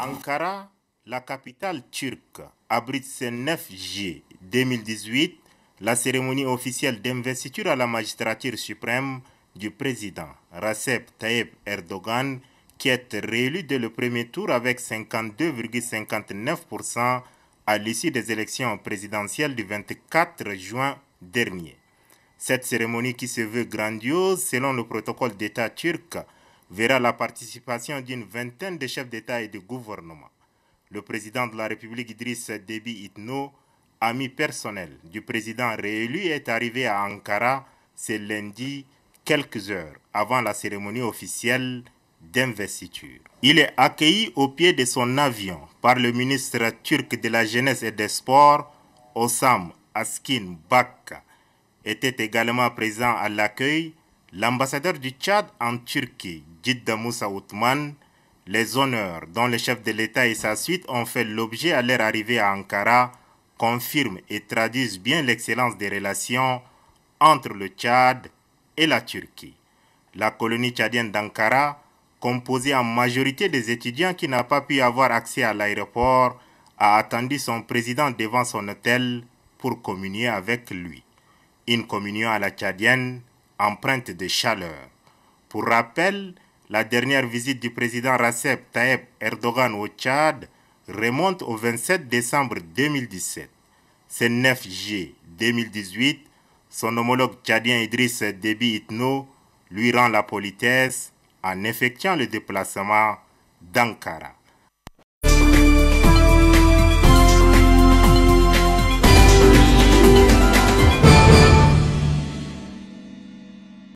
Ankara, la capitale turque, abrite ce 9 juillet 2018 la cérémonie officielle d'investiture à la magistrature suprême du président Recep Tayyip Erdogan, qui est réélu dès le premier tour avec 52,59% à l'issue des élections présidentielles du 24 juin dernier. Cette cérémonie qui se veut grandiose selon le protocole d'État turc verra la participation d'une vingtaine de chefs d'État et de gouvernement. Le président de la République Idriss Déby Itno, ami personnel du président réélu, est arrivé à Ankara ce lundi, quelques heures avant la cérémonie officielle d'investiture. Il est accueilli au pied de son avion par le ministre turc de la Jeunesse et des Sports, Osam Askin Bakka. Était également présent à l'accueil L'ambassadeur du Tchad en Turquie, Djidda Moussa Othman, les honneurs dont le chef de l'État et sa suite ont fait l'objet à leur arrivée à Ankara confirment et traduisent bien l'excellence des relations entre le Tchad et la Turquie. La colonie tchadienne d'Ankara, composée en majorité des étudiants qui n'a pas pu avoir accès à l'aéroport, a attendu son président devant son hôtel pour communier avec lui. Une communion à la tchadienne empreinte de chaleur. Pour rappel, la dernière visite du président Recep Tayyip Erdogan au Tchad remonte au 27 décembre 2017. C'est 9 G 2018, son homologue tchadien Idriss Déby Itno lui rend la politesse en effectuant le déplacement d'Ankara.